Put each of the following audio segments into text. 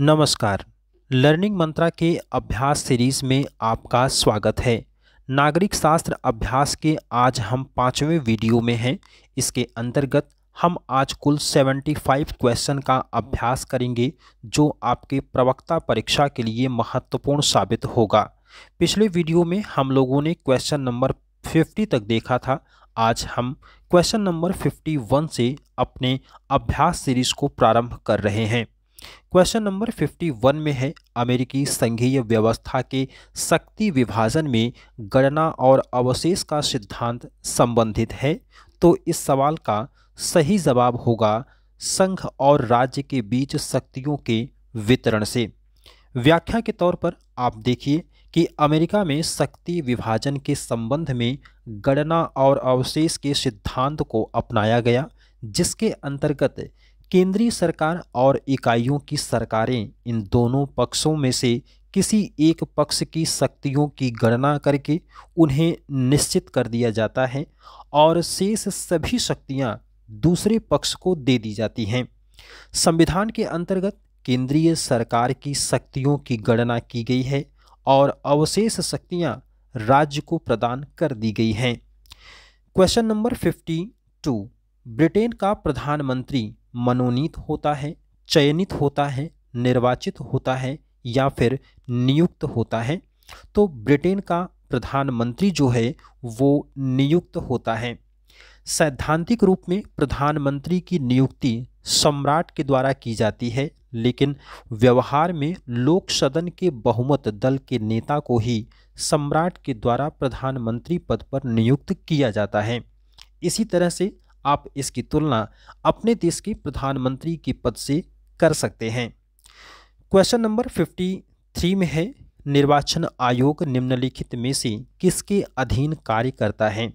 नमस्कार लर्निंग मंत्रा के अभ्यास सीरीज में आपका स्वागत है नागरिक शास्त्र अभ्यास के आज हम पाँचवें वीडियो में हैं इसके अंतर्गत हम आज कुल 75 क्वेश्चन का अभ्यास करेंगे जो आपके प्रवक्ता परीक्षा के लिए महत्वपूर्ण साबित होगा पिछले वीडियो में हम लोगों ने क्वेश्चन नंबर 50 तक देखा था आज हम क्वेश्चन नंबर 51 से अपने अभ्यास सीरीज को प्रारंभ कर रहे हैं क्वेश्चन नंबर 51 में है अमेरिकी संघीय व्यवस्था के शक्ति विभाजन में गणना और अवशेष का सिद्धांत संबंधित है तो इस सवाल का सही जवाब होगा संघ और राज्य के बीच शक्तियों के वितरण से व्याख्या के तौर पर आप देखिए कि अमेरिका में शक्ति विभाजन के संबंध में गणना और अवशेष के सिद्धांत को अपनाया गया जिसके अंतर्गत केंद्रीय सरकार और इकाइयों की सरकारें इन दोनों पक्षों में से किसी एक पक्ष की शक्तियों की गणना करके उन्हें निश्चित कर दिया जाता है और शेष सभी शक्तियां दूसरे पक्ष को दे दी जाती हैं संविधान के अंतर्गत केंद्रीय सरकार की शक्तियों की गणना की गई है और अवशेष शक्तियां राज्य को प्रदान कर दी गई हैं question number fifty two Britain का प्रधानमंत्री मनोनीत होता है चयनित होता है निर्वाचित होता है या फिर नियुक्त होता है तो ब्रिटेन का प्रधानमंत्री जो है वो नियुक्त होता है सैद्धांतिक रूप में प्रधानमंत्री की नियुक्ति सम्राट के द्वारा की जाती है लेकिन व्यवहार में लोक सदन के बहुमत दल के नेता को ही सम्राट के द्वारा प्रधानमंत्री पद पर नियुक्त किया जाता है इसी तरह से आप इसकी तुलना अपने देश के प्रधानमंत्री के पद से कर सकते हैं क्वेश्चन नंबर फिफ्टी थ्री में है निर्वाचन आयोग निम्नलिखित में से किसके अधीन कार्य करता है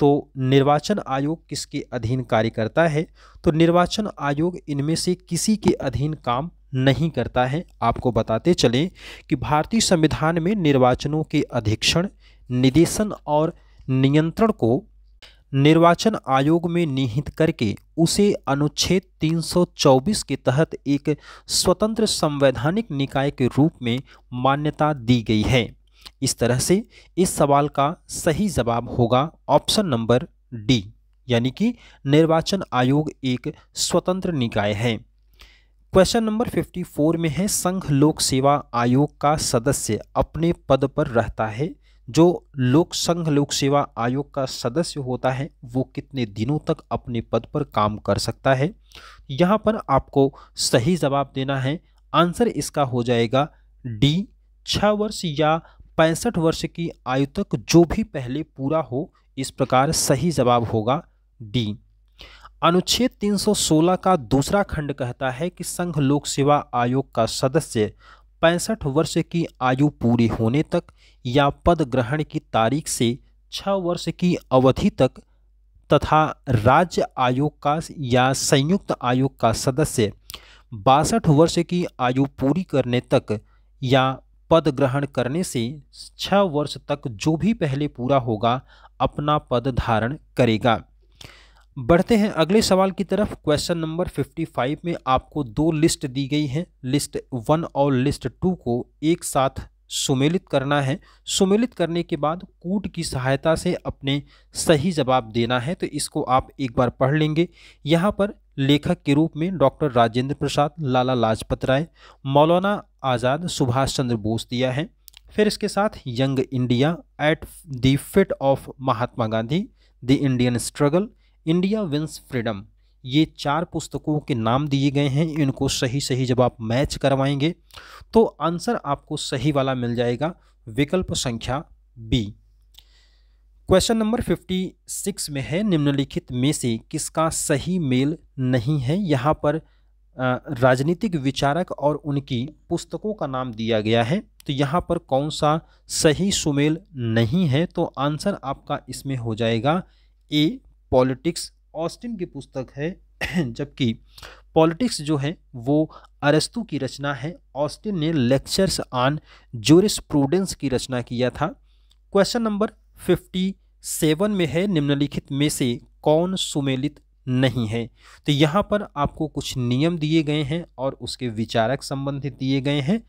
तो निर्वाचन आयोग किसके अधीन कार्य करता है तो निर्वाचन आयोग इनमें से किसी के अधीन काम नहीं करता है आपको बताते चलें कि भारतीय संविधान में निर्वाचनों के अधीक्षण निदेशन और नियंत्रण को निर्वाचन आयोग में निहित करके उसे अनुच्छेद 324 के तहत एक स्वतंत्र संवैधानिक निकाय के रूप में मान्यता दी गई है इस तरह से इस सवाल का सही जवाब होगा ऑप्शन नंबर डी यानी कि निर्वाचन आयोग एक स्वतंत्र निकाय है क्वेश्चन नंबर 54 में है संघ लोक सेवा आयोग का सदस्य अपने पद पर रहता है जो लोक संघ लोक सेवा आयोग का सदस्य होता है वो कितने दिनों तक अपने पद पर काम कर सकता है यहाँ पर आपको सही जवाब देना है आंसर इसका हो जाएगा डी छः वर्ष या पैंसठ वर्ष की आयु तक जो भी पहले पूरा हो इस प्रकार सही जवाब होगा डी अनुच्छेद 316 का दूसरा खंड कहता है कि संघ लोक सेवा आयोग का सदस्य पैंसठ वर्ष की आयु पूरी होने तक या पद ग्रहण की तारीख से छः वर्ष की अवधि तक तथा राज्य आयोग का या संयुक्त आयोग का सदस्य बासठ वर्ष की आयु पूरी करने तक या पद ग्रहण करने से छः वर्ष तक जो भी पहले पूरा होगा अपना पद धारण करेगा बढ़ते हैं अगले सवाल की तरफ क्वेश्चन नंबर 55 में आपको दो लिस्ट दी गई हैं लिस्ट वन और लिस्ट टू को एक साथ सुमेलित करना है सुमेलित करने के बाद कूट की सहायता से अपने सही जवाब देना है तो इसको आप एक बार पढ़ लेंगे यहाँ पर लेखक के रूप में डॉक्टर राजेंद्र प्रसाद लाला लाजपत राय मौलाना आज़ाद सुभाष चंद्र बोस दिया है फिर इसके साथ young India at the feet of Mahatma Gandhi the Indian struggle India wins freedom ये चार पुस्तकों के नाम दिए गए हैं इनको सही सही जब आप मैच करवाएंगे तो आंसर आपको सही वाला मिल जाएगा विकल्प संख्या B question number fifty six में है निम्नलिखित में से किसका सही मेल नहीं है यहाँ पर राजनीतिक विचारक और उनकी पुस्तकों का नाम दिया गया है तो यहाँ पर कौन सा सही सुमेल नहीं है तो आंसर आपका इसमें हो जाएगा ए पॉलिटिक्स ऑस्टिन की पुस्तक है जबकि पॉलिटिक्स जो है वो अरस्तु की रचना है ऑस्टिन ने लेक्चर्स ऑन जोरिस प्रूडेंस की रचना किया था क्वेश्चन नंबर फिफ्टी सेवन में है निम्नलिखित में से कौन सुमेलित नहीं है तो यहाँ पर आपको कुछ नियम दिए गए हैं और उसके विचारक संबंधित दिए गए हैं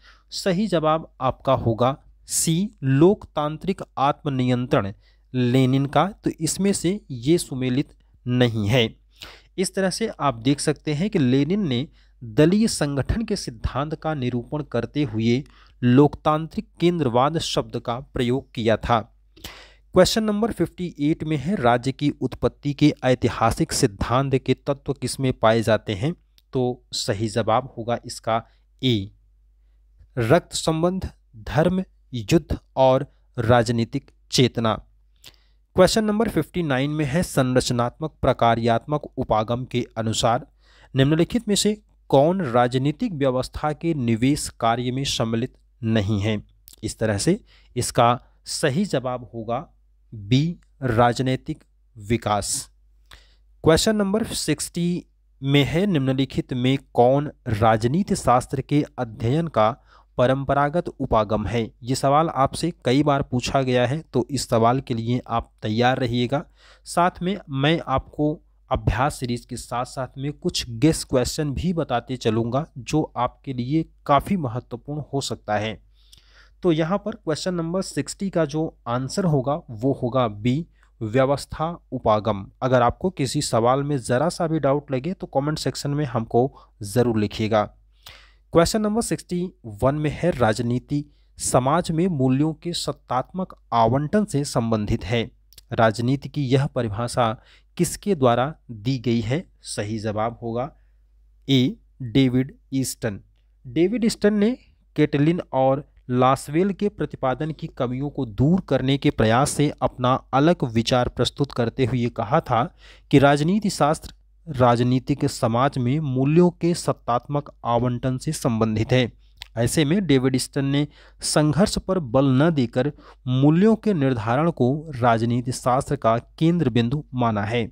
सही जवाब आपका होगा सी लोकतांत्रिक आत्मनियंत्रण लेनिन का तो इसमें से ये सुमेलित नहीं है इस तरह से आप देख सकते हैं कि लेनिन ने दलीय संगठन के सिद्धांत का निरूपण करते हुए लोकतांत्रिक केंद्रवाद शब्द का प्रयोग किया था क्वेश्चन नंबर 58 में है राज्य की उत्पत्ति के ऐतिहासिक सिद्धांत के तत्व किसमें पाए जाते हैं तो सही जवाब होगा इसका ए रक्त संबंध धर्म युद्ध और राजनीतिक चेतना क्वेश्चन नंबर 59 में है संरचनात्मक प्रकार्यात्मक उपागम के अनुसार निम्नलिखित में से कौन राजनीतिक व्यवस्था के निवेश कार्य में सम्मिलित नहीं है इस तरह से इसका सही जवाब होगा बी राजनीतिक विकास क्वेश्चन नंबर सिक्सटी में है निम्नलिखित में कौन राजनीति शास्त्र के अध्ययन का परंपरागत उपागम है ये सवाल आपसे कई बार पूछा गया है तो इस सवाल के लिए आप तैयार रहिएगा साथ में मैं आपको अभ्यास सीरीज के साथ साथ में कुछ गेस क्वेश्चन भी बताते चलूँगा जो आपके लिए काफ़ी महत्वपूर्ण हो सकता है तो यहाँ पर क्वेश्चन नंबर सिक्सटी का जो आंसर होगा वो होगा बी व्यवस्था उपागम अगर आपको किसी सवाल में ज़रा सा भी डाउट लगे तो कमेंट सेक्शन में हमको ज़रूर लिखिएगा क्वेश्चन नंबर सिक्सटी वन में है राजनीति समाज में मूल्यों के सत्तात्मक आवंटन से संबंधित है राजनीति की यह परिभाषा किसके द्वारा दी गई है सही जवाब होगा A David Easton David Easton ने केटलिन और लासवेल के प्रतिपादन की कमियों को दूर करने के प्रयास से अपना अलग विचार प्रस्तुत करते हुए कहा था कि राजनीति शास्त्र राजनीतिक समाज में मूल्यों के सत्तात्मक आवंटन से संबंधित है ऐसे में डेविड स्टन ने संघर्ष पर बल न देकर मूल्यों के निर्धारण को राजनीति शास्त्र का केंद्र बिंदु माना है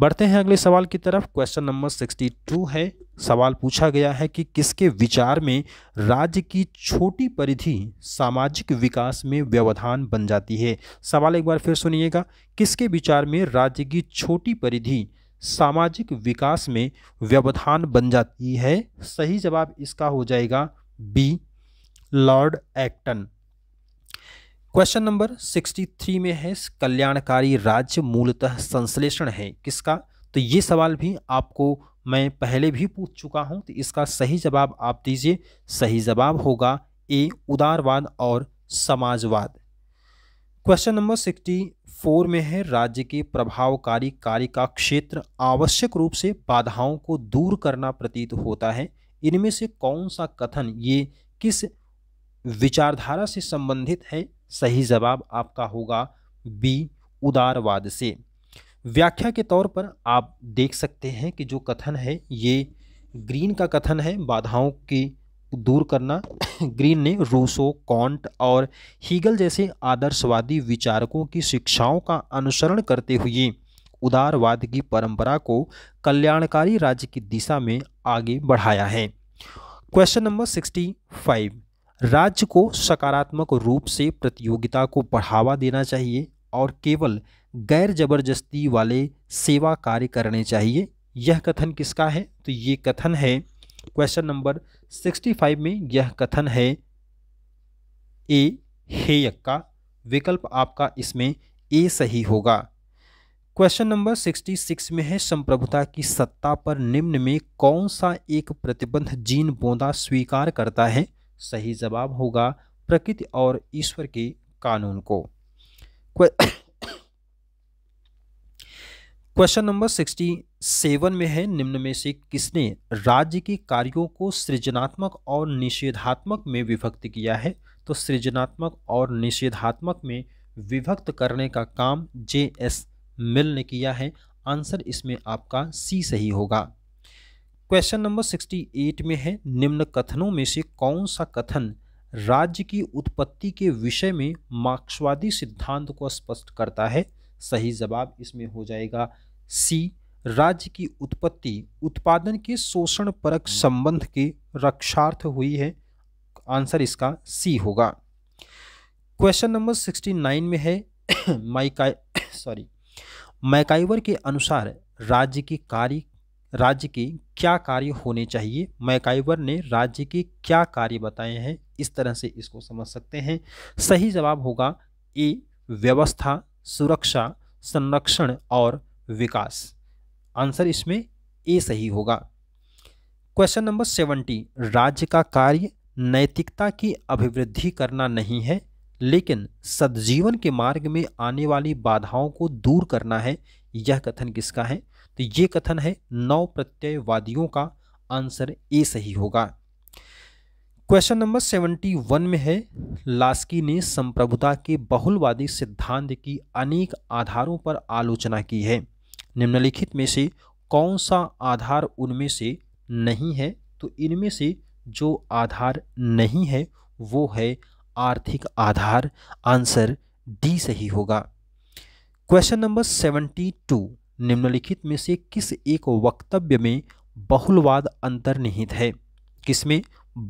बढ़ते हैं अगले सवाल की तरफ क्वेश्चन नंबर सिक्सटी टू है सवाल पूछा गया है कि किसके विचार में राज्य की छोटी परिधि सामाजिक विकास में व्यवधान बन जाती है सवाल एक बार फिर सुनिएगा किसके विचार में राज्य की छोटी परिधि सामाजिक विकास में व्यवधान बन जाती है सही जवाब इसका हो जाएगा B Lord Acton question number sixty three में है कल्याणकारी राज्य मूलतः संश्लेषण है किसका तो ये सवाल भी आपको मैं पहले भी पूछ चुका हूं तो इसका सही जवाब आप दीजिए सही जवाब होगा ए उदारवाद और समाजवाद क्वेश्चन नंबर सिक्सटी फोर में है राज्य के प्रभावकारी कार्य का क्षेत्र आवश्यक रूप से बाधाओं को दूर करना प्रतीत होता है इनमें से कौन सा कथन ये किस विचारधारा से संबंधित है सही जवाब आपका होगा बी उदारवाद से व्याख्या के तौर पर आप देख सकते हैं कि जो कथन है ये ग्रीन का कथन है बाधाओं की दूर करना ग्रीन ने रूसो कॉन्ट और हीगल जैसे आदर्शवादी विचारकों की शिक्षाओं का अनुसरण करते हुए उदारवाद की परंपरा को कल्याणकारी राज्य की दिशा में आगे बढ़ाया है क्वेश्चन नंबर सिक्सटी फाइव राज्य को सकारात्मक रूप से प्रतियोगिता को बढ़ावा देना चाहिए और केवल गैर जबरदस्ती वाले सेवा कार्य करने चाहिए यह कथन किसका है तो ये कथन है क्वेश्चन नंबर 65 में यह कथन है ए हे यक्का विकल्प आपका इसमें ए सही होगा क्वेश्चन नंबर 66 में है संप्रभुता की सत्ता पर निम्न में कौन सा एक प्रतिबंध जीन बोंदा स्वीकार करता है सही जवाब होगा प्रकृति और ईश्वर के कानून को क्वेश्चन नंबर सिक्सटी सेवन में है निम्न में से किसने राज्य के कार्यों को सृजनात्मक और निषेधात्मक में विभक्त किया है तो सृजनात्मक और निषेधात्मक में विभक्त करने का काम जे एस मिल ने किया है आंसर इसमें आपका सी सही होगा क्वेश्चन नंबर सिक्सटी एट में है निम्न कथनों में से कौन सा कथन राज्य की उत्पत्ति के विषय में मार्क्सवादी सिद्धांत को स्पष्ट करता है सही जवाब इसमें हो जाएगा सी राज्य की उत्पत्ति उत्पादन के शोषण परक संबंध के रक्षार्थ हुई है आंसर इसका सी होगा क्वेश्चन नंबर सिक्सटी नाइन में है माइकाई सॉरी मैकाइवर के अनुसार राज्य के कार्य राज्य के क्या कार्य होने चाहिए मैकाइवर ने राज्य के क्या कार्य बताए हैं इस तरह से इसको समझ सकते हैं सही जवाब होगा ए व्यवस्था सुरक्षा संरक्षण और विकास आंसर इसमें ए सही होगा क्वेश्चन नंबर सेवेंटी राज्य का कार्य नैतिकता की अभिवृद्धि करना नहीं है लेकिन सदजीवन के मार्ग में आने वाली बाधाओं को दूर करना है यह कथन किसका है तो ये कथन है नौ प्रत्ययवादियों का आंसर ए सही होगा क्वेश्चन नंबर सेवेंटी वन में है लास्की ने संप्रभुता के बहुलवादी सिद्धांत की अनेक आधारों पर आलोचना की है निम्नलिखित में से कौन सा आधार उनमें से नहीं है तो इनमें से जो आधार नहीं है वो है आर्थिक आधार आंसर डी सही होगा क्वेश्चन नंबर सेवेंटी टू निम्नलिखित में से किस एक वक्तव्य में बहुलवाद अंतर्निहित है किसमें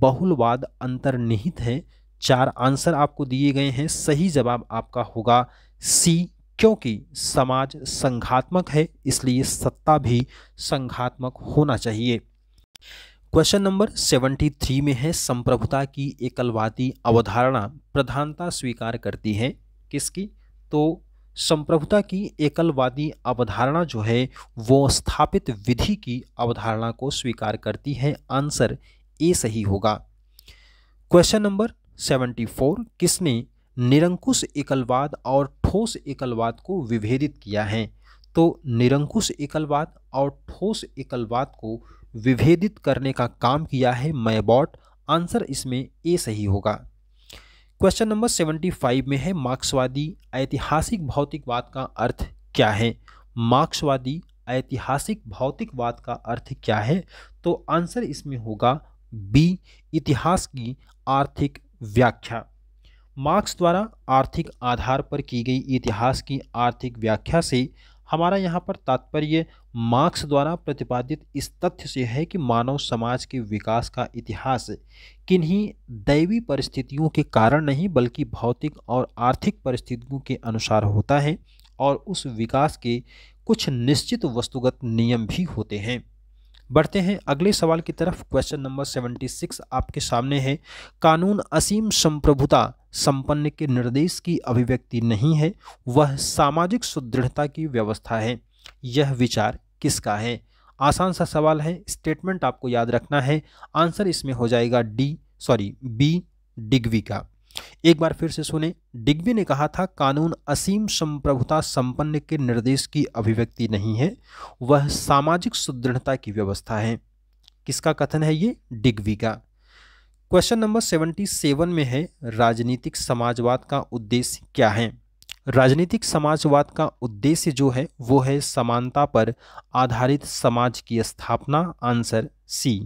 बहुलवाद अंतर्निहित है चार आंसर आपको दिए गए हैं सही जवाब आपका होगा सी क्योंकि समाज संघात्मक है इसलिए सत्ता भी संघात्मक होना चाहिए क्वेश्चन नंबर सेवेंटी थ्री में है संप्रभुता की एकलवादी अवधारणा प्रधानता स्वीकार करती है किसकी तो संप्रभुता की एकलवादी अवधारणा जो है वो स्थापित विधि की अवधारणा को स्वीकार करती है आंसर ए सही होगा क्वेश्चन नंबर सेवेंटी फोर किसने निरंकुश एकलवाद और ठोस एकलवाद को विभेदित किया है तो निरंकुश एकलवाद और ठोस एकलवाद को विभेदित करने का काम किया है मैबॉट आंसर इसमें ए सही होगा क्वेश्चन नंबर सेवेंटी फाइव में है मार्क्सवादी ऐतिहासिक भौतिकवाद का अर्थ क्या है मार्क्सवादी ऐतिहासिक भौतिकवाद का अर्थ क्या है तो आंसर इसमें होगा बी इतिहास की आर्थिक व्याख्या मार्क्स द्वारा आर्थिक आधार पर की गई इतिहास की आर्थिक व्याख्या से हमारा यहाँ पर तात्पर्य मार्क्स द्वारा प्रतिपादित इस तथ्य से है कि मानव समाज के विकास का इतिहास किन्हीं दैवी परिस्थितियों के कारण नहीं बल्कि भौतिक और आर्थिक परिस्थितियों के अनुसार होता है और उस विकास के कुछ निश्चित वस्तुगत नियम भी होते हैं बढ़ते हैं अगले सवाल की तरफ क्वेश्चन नंबर सेवेंटी सिक्स आपके सामने है कानून असीम संप्रभुता संपन्न के निर्देश की अभिव्यक्ति नहीं है वह सामाजिक सुदृढ़ता की व्यवस्था है यह विचार किसका है आसान सा सवाल है स्टेटमेंट आपको याद रखना है आंसर इसमें हो जाएगा डी सॉरी बी डिग्वी का एक बार फिर से सुने डिग्बी ने कहा था कानून असीम संप्रभुता संपन्न के निर्देश की अभिव्यक्ति नहीं है वह सामाजिक सुदृढ़ता की व्यवस्था है किसका कथन है ये डिग्बी का क्वेश्चन नंबर सेवेंटी सेवन में है राजनीतिक समाजवाद का उद्देश्य क्या है राजनीतिक समाजवाद का उद्देश्य जो है वो है समानता पर आधारित समाज की स्थापना answer C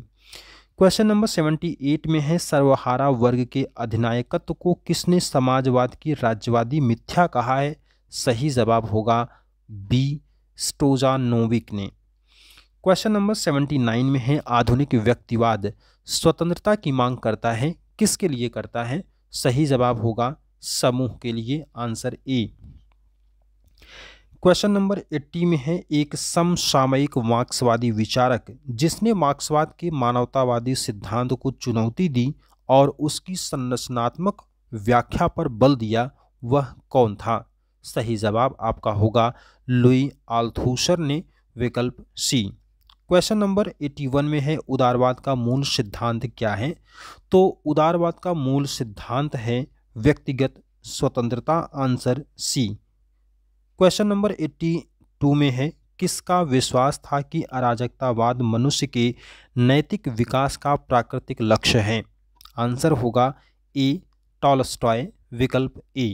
question number seventy eight में है सर्वहारा वर्ग के अधिनायकत्व को किसने समाजवाद की राज्यवादी मिथ्या कहा है सही जवाब होगा बी स्टोजानोविक ने क्वेश्चन नंबर सेवेंटी नाइन में है आधुनिक व्यक्तिवाद स्वतंत्रता की मांग करता है किसके लिए करता है सही जवाब होगा समूह के लिए आंसर ए क्वेश्चन नंबर 80 में है एक समसामयिक मार्क्सवादी विचारक जिसने मार्क्सवाद के मानवतावादी सिद्धांत को चुनौती दी और उसकी संरचनात्मक व्याख्या पर बल दिया वह कौन था सही जवाब आपका होगा लुई आल्थूसर ने विकल्प सी क्वेश्चन नंबर 81 में है उदारवाद का मूल सिद्धांत क्या है तो उदारवाद का मूल सिद्धांत है व्यक्तिगत स्वतंत्रता answer C question number eighty two में है किसका विश्वास था कि अराजकतावाद मनुष्य के नैतिक विकास का प्राकृतिक लक्ष्य है आंसर होगा ए टॉलस्टॉय विकल्प A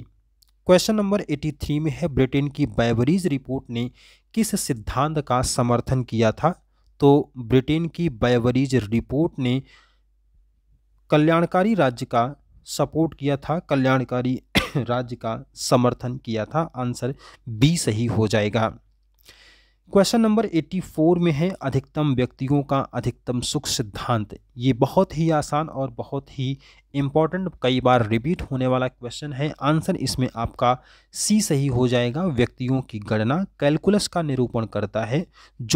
question number eighty three में है ब्रिटेन की बैबरीज रिपोर्ट ने किस सिद्धांत का समर्थन किया था तो ब्रिटेन की बैवरीज रिपोर्ट ने कल्याणकारी राज्य का सपोर्ट किया था कल्याणकारी राज्य का समर्थन किया था आंसर बी सही हो जाएगा क्वेश्चन नंबर 84 में है अधिकतम व्यक्तियों का अधिकतम सुख सिद्धांत ये बहुत ही आसान और बहुत ही इम्पॉर्टेंट कई बार रिपीट होने वाला क्वेश्चन है आंसर इसमें आपका सी सही हो जाएगा व्यक्तियों की गणना कैलकुलस का निरूपण करता है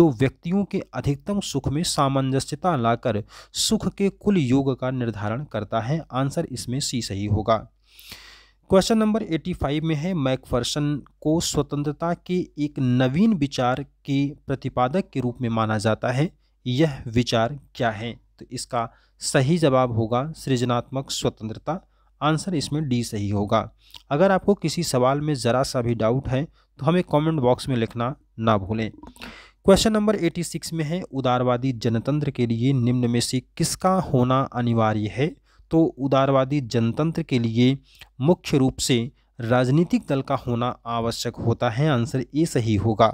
जो व्यक्तियों के अधिकतम सुख में सामंजस्यता लाकर सुख के कुल योग का निर्धारण करता है आंसर इसमें सी सही होगा क्वेश्चन नंबर 85 में है मैकफर्सन को स्वतंत्रता के एक नवीन विचार के प्रतिपादक के रूप में माना जाता है यह विचार क्या है तो इसका सही जवाब होगा सृजनात्मक स्वतंत्रता आंसर इसमें डी सही होगा अगर आपको किसी सवाल में ज़रा सा भी डाउट है तो हमें कमेंट बॉक्स में लिखना ना भूलें क्वेश्चन नंबर 86 में है उदारवादी जनतंत्र के लिए निम्न में से किसका होना अनिवार्य है तो उदारवादी जनतंत्र के लिए मुख्य रूप से राजनीतिक दल का होना आवश्यक होता है आंसर ए सही होगा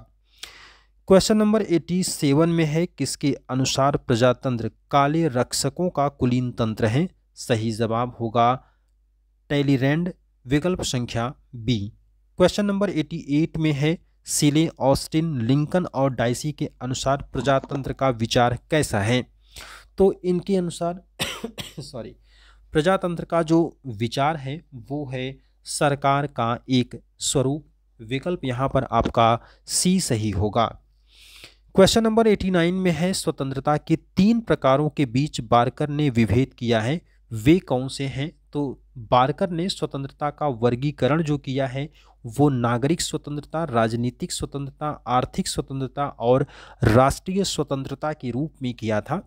क्वेश्चन नंबर एटी सेवन में है किसके अनुसार प्रजातंत्र काले रक्षकों का कुलीन तंत्र है सही जवाब होगा टेलीरेंड विकल्प संख्या B question number eighty eight में है सिले ऑस्टिन लिंकन और डाइसी के अनुसार प्रजातंत्र का विचार कैसा है तो इनके अनुसार सॉरी प्रजातंत्र का जो विचार है वो है सरकार का एक स्वरूप विकल्प यहाँ पर आपका सी सही होगा क्वेश्चन नंबर 89 में है स्वतंत्रता के तीन प्रकारों के बीच बारकर ने विभेद किया है वे कौन से हैं तो बारकर ने स्वतंत्रता का वर्गीकरण जो किया है वो नागरिक स्वतंत्रता राजनीतिक स्वतंत्रता आर्थिक स्वतंत्रता और राष्ट्रीय स्वतंत्रता के रूप में किया था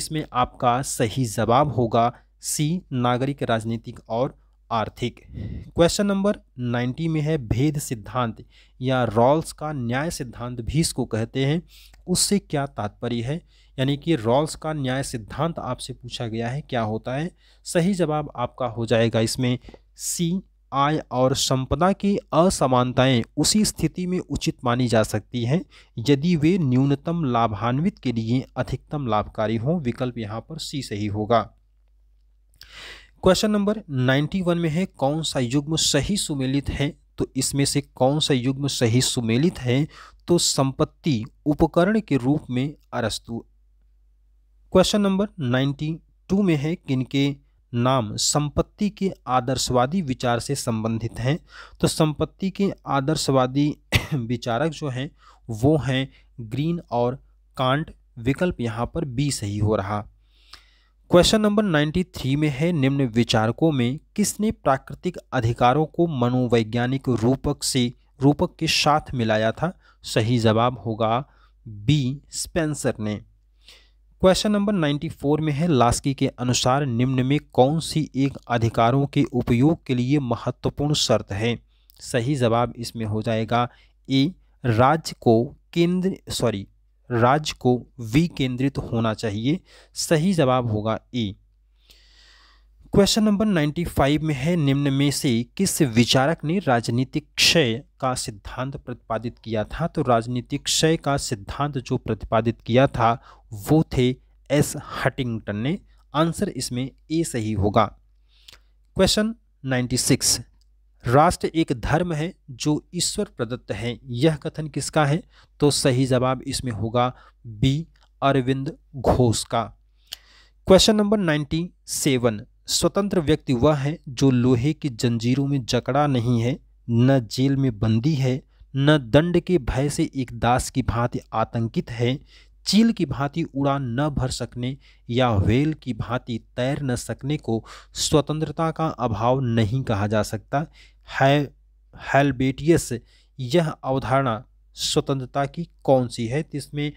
इसमें आपका सही जवाब होगा सी नागरिक राजनीतिक और आर्थिक क्वेश्चन नंबर 90 में है भेद सिद्धांत या रॉल्स का न्याय सिद्धांत भी इसको कहते हैं उससे क्या तात्पर्य है यानी कि रॉल्स का न्याय सिद्धांत आपसे पूछा गया है क्या होता है सही जवाब आपका हो जाएगा इसमें सी आय और संपदा की असमानताएं उसी स्थिति में उचित मानी जा सकती हैं यदि वे न्यूनतम लाभान्वित के लिए अधिकतम लाभकारी हों विकल्प यहाँ पर सी सही होगा क्वेश्चन नंबर 91 में है कौन सा युग्म सही सुमेलित है तो इसमें से कौन सा युग्म सही सुमेलित है तो संपत्ति उपकरण के रूप में अरस्तु क्वेश्चन नंबर 92 में है किनके नाम संपत्ति के आदर्शवादी विचार से संबंधित हैं तो संपत्ति के आदर्शवादी विचारक जो हैं वो हैं ग्रीन और कांट विकल्प यहाँ पर बी सही हो रहा क्वेश्चन नंबर 93 में है निम्न विचारकों में किसने प्राकृतिक अधिकारों को मनोवैज्ञानिक रूपक से रूपक के साथ मिलाया था सही जवाब होगा बी स्पेंसर ने क्वेश्चन नंबर 94 में है लास्की के अनुसार निम्न में कौन सी एक अधिकारों के उपयोग के लिए महत्वपूर्ण शर्त है सही जवाब इसमें हो जाएगा ए राज्य को केंद्र सॉरी राज्य को विकेंद्रित होना चाहिए सही जवाब होगा ए क्वेश्चन नंबर 95 में है निम्न में से किस विचारक ने राजनीतिक क्षय का सिद्धांत प्रतिपादित किया था तो राजनीतिक क्षय का सिद्धांत जो प्रतिपादित किया था वो थे एस हटिंगटन ने आंसर इसमें ए सही होगा क्वेश्चन 96 राष्ट्र एक धर्म है जो ईश्वर प्रदत्त है यह कथन किसका है तो सही जवाब इसमें होगा बी अरविंद घोष का क्वेश्चन नंबर नाइन्टी सेवन स्वतंत्र व्यक्ति वह है जो लोहे की जंजीरों में जकड़ा नहीं है न जेल में बंदी है न दंड के भय से एक दास की भांति आतंकित है चील की भांति उड़ान न भर सकने या व्हेल की भांति तैर न सकने को स्वतंत्रता का अभाव नहीं कहा जा सकता है हेलबेटियस यह अवधारणा स्वतंत्रता की कौन सी है इसमें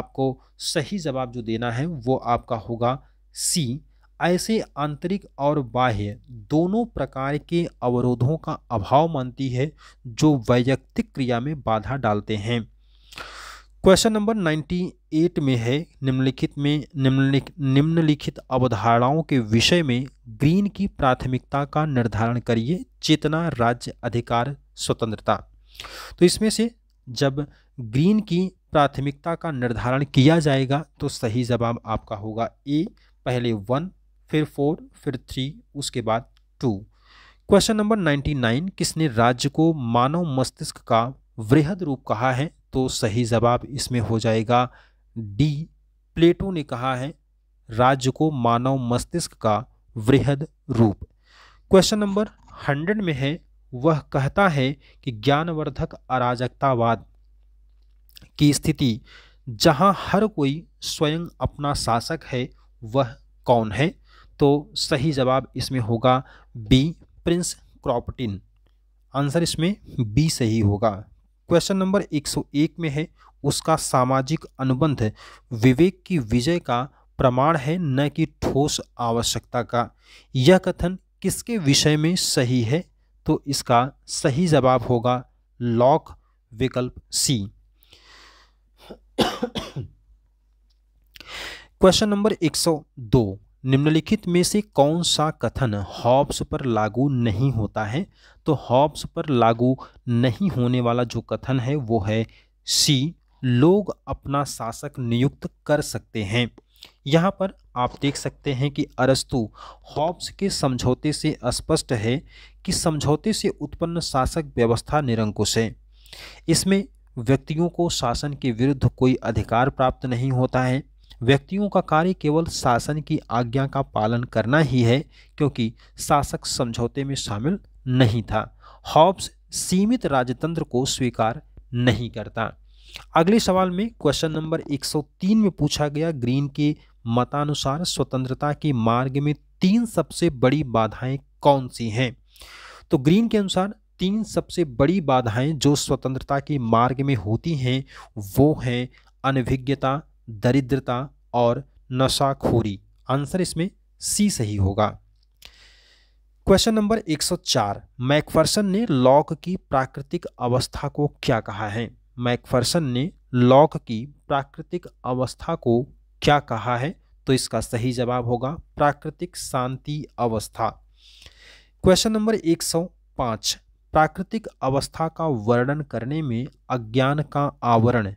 आपको सही जवाब जो देना है वो आपका होगा सी ऐसे आंतरिक और बाह्य दोनों प्रकार के अवरोधों का अभाव मानती है जो वैयक्तिक क्रिया में बाधा डालते हैं क्वेश्चन नंबर 98 में है निम्नलिखित में निम्नलिखित निम्नलिखित अवधारणाओं के विषय में ग्रीन की प्राथमिकता का निर्धारण करिए चेतना राज्य अधिकार स्वतंत्रता तो इसमें से जब ग्रीन की प्राथमिकता का निर्धारण किया जाएगा तो सही जवाब आपका होगा ए पहले वन फिर फोर फिर थ्री उसके बाद टू क्वेश्चन नंबर 99 किसने राज्य को मानव मस्तिष्क का वृहद रूप कहा है तो सही जवाब इसमें हो जाएगा डी प्लेटो ने कहा है राज्य को मानव मस्तिष्क का वृहद रूप क्वेश्चन नंबर हंड्रेड में है वह कहता है कि ज्ञानवर्धक अराजकतावाद की स्थिति जहां हर कोई स्वयं अपना शासक है वह कौन है तो सही जवाब इसमें होगा बी प्रिंस क्रॉपटिन आंसर इसमें बी सही होगा क्वेश्चन नंबर 101 में है उसका सामाजिक अनुबंध विवेक की विजय का प्रमाण है न कि ठोस आवश्यकता का यह कथन किसके विषय में सही है तो इसका सही जवाब होगा लॉक विकल्प सी क्वेश्चन नंबर 102 निम्नलिखित में से कौन सा कथन हॉब्स पर लागू नहीं होता है तो हॉब्स पर लागू नहीं होने वाला जो कथन है वो है सी लोग अपना शासक नियुक्त कर सकते हैं यहाँ पर आप देख सकते हैं कि अरस्तु हॉब्स के समझौते से स्पष्ट है कि समझौते से उत्पन्न शासक व्यवस्था निरंकुश है इसमें व्यक्तियों को शासन के विरुद्ध कोई अधिकार प्राप्त नहीं होता है व्यक्तियों का कार्य केवल शासन की आज्ञा का पालन करना ही है क्योंकि शासक समझौते में शामिल नहीं था हॉब्स सीमित राजतंत्र को स्वीकार नहीं करता अगले सवाल में क्वेश्चन नंबर 103 में पूछा गया ग्रीन के मतानुसार स्वतंत्रता के मार्ग में तीन सबसे बड़ी बाधाएं कौन सी हैं तो ग्रीन के अनुसार तीन सबसे बड़ी बाधाएं जो स्वतंत्रता के मार्ग में होती हैं वो हैं अनभिज्ञता दरिद्रता और नशाखोरी आंसर इसमें सी सही होगा क्वेश्चन नंबर 104 मैकफर्सन ने लॉक की प्राकृतिक अवस्था को क्या कहा है मैकफर्सन ने लॉक की प्राकृतिक अवस्था को क्या कहा है तो इसका सही जवाब होगा प्राकृतिक शांति अवस्था क्वेश्चन नंबर 105 प्राकृतिक अवस्था का वर्णन करने में अज्ञान का आवरण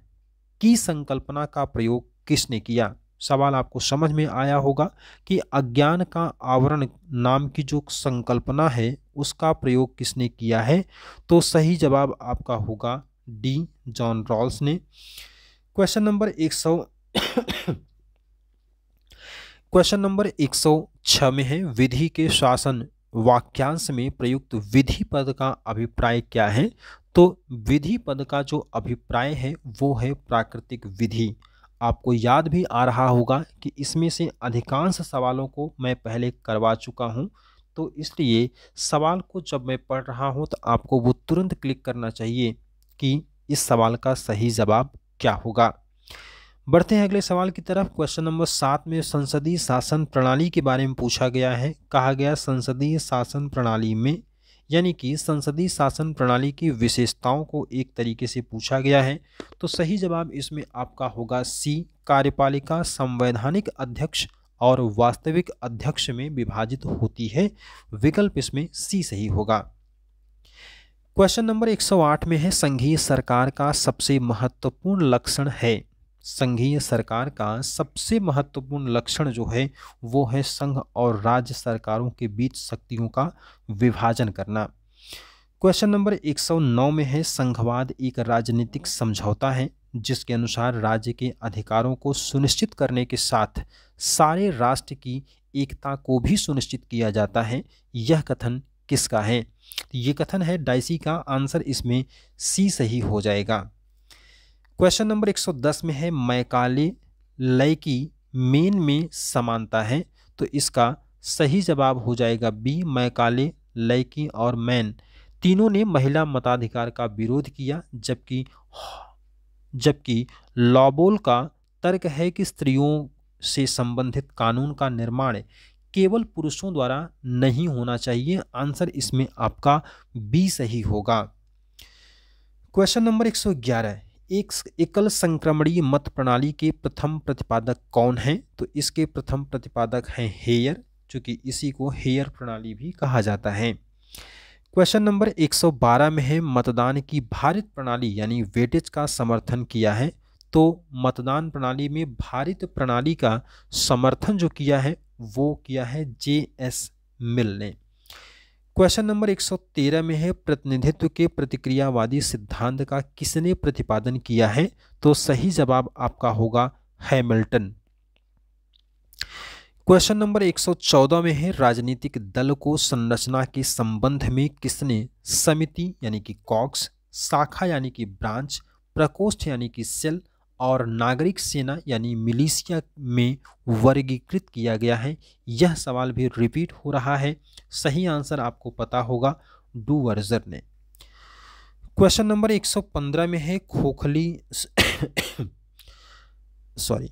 की संकल्पना का प्रयोग किसने किया सवाल आपको समझ में आया होगा कि अज्ञान का आवरण नाम की जो संकल्पना है उसका प्रयोग किसने किया है तो सही जवाब आपका होगा डी जॉन रॉल्स ने क्वेश्चन नंबर एक सौ क्वेश्चन नंबर एक सौ छ में है विधि के शासन वाक्यांश में प्रयुक्त विधि पद का अभिप्राय क्या है तो विधि पद का जो अभिप्राय है वो है प्राकृतिक विधि आपको याद भी आ रहा होगा कि इसमें से अधिकांश सवालों को मैं पहले करवा चुका हूँ तो इसलिए सवाल को जब मैं पढ़ रहा हूँ तो आपको वो तुरंत क्लिक करना चाहिए कि इस सवाल का सही जवाब क्या होगा बढ़ते हैं अगले सवाल की तरफ क्वेश्चन नंबर सात में संसदीय शासन प्रणाली के बारे में पूछा गया है कहा गया संसदीय शासन प्रणाली में यानी कि संसदीय शासन प्रणाली की विशेषताओं को एक तरीके से पूछा गया है तो सही जवाब इसमें आपका होगा सी कार्यपालिका संवैधानिक अध्यक्ष और वास्तविक अध्यक्ष में विभाजित होती है विकल्प इसमें सी सही होगा क्वेश्चन नंबर 108 में है संघीय सरकार का सबसे महत्वपूर्ण लक्षण है संघीय सरकार का सबसे महत्वपूर्ण लक्षण जो है वो है संघ और राज्य सरकारों के बीच शक्तियों का विभाजन करना क्वेश्चन नंबर 109 में है संघवाद एक राजनीतिक समझौता है जिसके अनुसार राज्य के अधिकारों को सुनिश्चित करने के साथ सारे राष्ट्र की एकता को भी सुनिश्चित किया जाता है यह कथन किसका है ये कथन है डाइसी का आंसर इसमें सी सही हो जाएगा क्वेश्चन नंबर 110 में है मैकाले लय की मेन में समानता है तो इसका सही जवाब हो जाएगा बी मैकाले लय की और मैन तीनों ने महिला मताधिकार का विरोध किया जबकि जबकि लॉबोल का तर्क है कि स्त्रियों से संबंधित कानून का निर्माण केवल पुरुषों द्वारा नहीं होना चाहिए आंसर इसमें आपका बी सही होगा क्वेश्चन नंबर 111 एक एकल संक्रमणीय मत प्रणाली के प्रथम प्रतिपादक कौन हैं तो इसके प्रथम प्रतिपादक हैं हेयर चूँकि इसी को हेयर प्रणाली भी कहा जाता है क्वेश्चन नंबर 112 में है मतदान की भारित प्रणाली यानी वेटेज का समर्थन किया है तो मतदान प्रणाली में भारित प्रणाली का समर्थन जो किया है वो किया है जे एस मिल ने क्वेश्चन नंबर 113 में है प्रतिनिधित्व के प्रतिक्रियावादी सिद्धांत का किसने प्रतिपादन किया है तो सही जवाब आपका होगा हैमिल्टन क्वेश्चन नंबर 114 में है राजनीतिक दल को संरचना के संबंध में किसने समिति यानी कि कॉक्स शाखा यानी कि ब्रांच प्रकोष्ठ यानी कि सेल और नागरिक सेना यानी मिलिशिया में वर्गीकृत किया गया है यह सवाल भी रिपीट हो रहा है सही आंसर आपको पता होगा डू वर्जर ने क्वेश्चन नंबर 115 में है खोखली सॉरी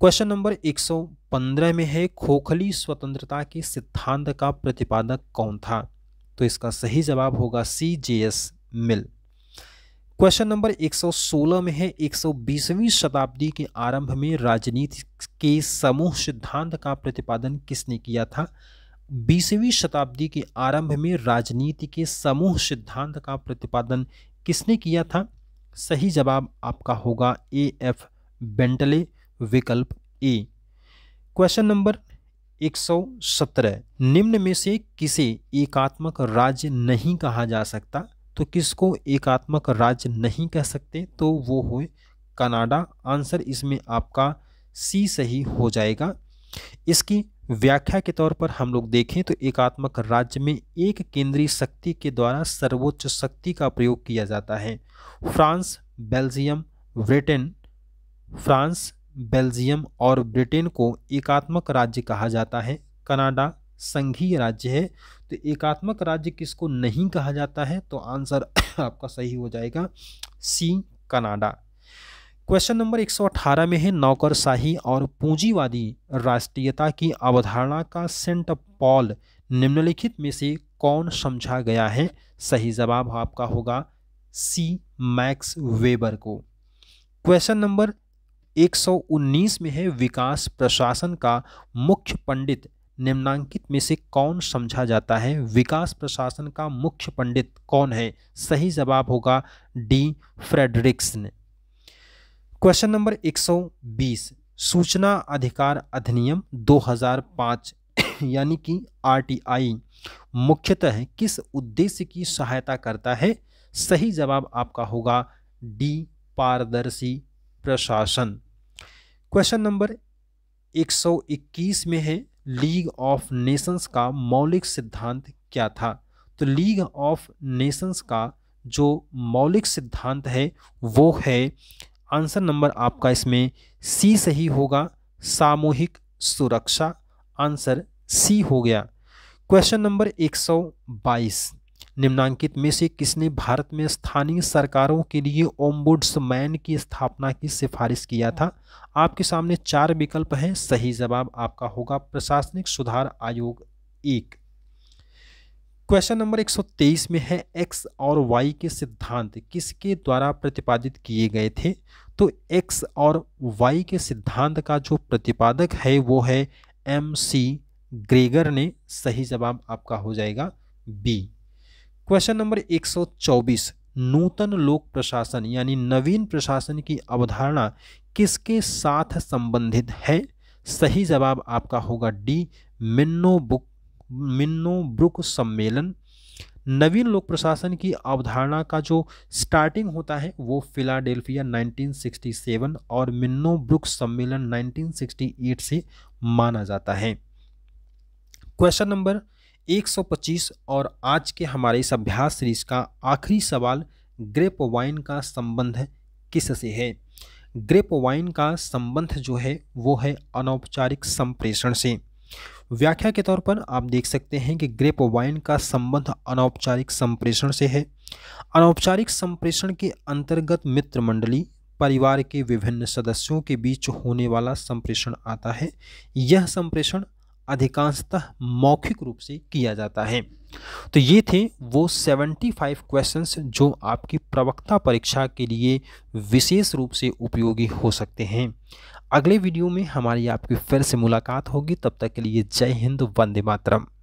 क्वेश्चन नंबर 115 में है खोखली स्वतंत्रता के सिद्धांत का प्रतिपादक कौन था तो इसका सही जवाब होगा C J S Mill question number 116 में है 120वीं शताब्दी के आरंभ में राजनीति के समूह सिद्धांत का प्रतिपादन किसने किया था बीसवीं शताब्दी के आरंभ में राजनीति के समूह सिद्धांत का प्रतिपादन किसने किया था सही जवाब आपका होगा ए एफ बेंटले विकल्प ए क्वेश्चन नंबर 117 निम्न में से किसे एकात्मक राज्य नहीं कहा जा सकता तो किसको एकात्मक राज्य नहीं कह सकते तो वो हो कनाडा आंसर इसमें आपका सी सही हो जाएगा इसकी व्याख्या के तौर पर हम लोग देखें तो एकात्मक राज्य में एक केंद्रीय शक्ति के द्वारा सर्वोच्च शक्ति का प्रयोग किया जाता है France Belgium Britain France Belgium और ब्रिटेन को एकात्मक राज्य कहा जाता है कनाडा संघीय राज्य है तो एकात्मक राज्य किसको नहीं कहा जाता है तो आंसर आपका सही हो जाएगा सी कनाडा क्वेश्चन नंबर 118 में है नौकरशाही और पूंजीवादी राष्ट्रीयता की अवधारणा का सेंट पॉल निम्नलिखित में से कौन समझा गया है सही जवाब आपका होगा सी मैक्स वेबर को क्वेश्चन नंबर 119 में है विकास प्रशासन का मुख्य पंडित निम्नांकित में से कौन समझा जाता है विकास प्रशासन का मुख्य पंडित कौन है सही जवाब होगा डी फ्रेडरिक्स ने क्वेश्चन नंबर 120 सूचना अधिकार अधिनियम 2005 यानी कि आरटीआई मुख्यतः किस उद्देश्य की सहायता करता है सही जवाब आपका होगा डी पारदर्शी प्रशासन क्वेश्चन नंबर 121 में है लीग ऑफ नेशंस का मौलिक सिद्धांत क्या था तो लीग ऑफ नेशंस का जो मौलिक सिद्धांत है वो है आंसर नंबर आपका इसमें सी सही होगा सामूहिक सुरक्षा आंसर सी हो गया क्वेश्चन नंबर 122 निम्नांकित में से किसने भारत में स्थानीय सरकारों के लिए ओम्बुड्समैन की स्थापना की सिफारिश किया था आपके सामने चार विकल्प हैं सही जवाब आपका होगा प्रशासनिक सुधार आयोग एक क्वेश्चन नंबर 123 में है एक्स और वाई के सिद्धांत किसके द्वारा प्रतिपादित किए गए थे तो एक्स और वाई के सिद्धांत का जो प्रतिपादक है वो है एम सी ग्रेगर ने सही जवाब आपका हो जाएगा बी क्वेश्चन नंबर 124 नूतन लोक प्रशासन यानी नवीन प्रशासन की अवधारणा किसके साथ संबंधित है सही जवाब आपका होगा D Minnowbrook Minnowbrook सम्मेलन नवीन लोक प्रशासन की अवधारणा का जो स्टार्टिंग होता है वो फिलाडेल्फिया 1967 और मिन्नो ब्रुक सम्मेलन 1968 से माना जाता है क्वेश्चन नंबर 125 और आज के हमारे इस अभ्यास सीरीज का आखिरी सवाल ग्रेप वाइन का संबंध किससे है ग्रेप वाइन का संबंध जो है वो है अनौपचारिक संप्रेषण से व्याख्या के तौर पर आप देख सकते हैं कि ग्रेप वाइन का संबंध अनौपचारिक संप्रेषण से है अनौपचारिक संप्रेषण के अंतर्गत मित्र मंडली परिवार के विभिन्न सदस्यों के बीच होने वाला संप्रेषण आता है यह संप्रेषण अधिकांशतः मौखिक रूप से किया जाता है तो ये थे वो 75 क्वेश्चंस जो आपकी प्रवक्ता परीक्षा के लिए विशेष रूप से उपयोगी हो सकते हैं अगले वीडियो में हमारी आपकी फिर से मुलाकात होगी तब तक के लिए जय हिंद वंदे मातरम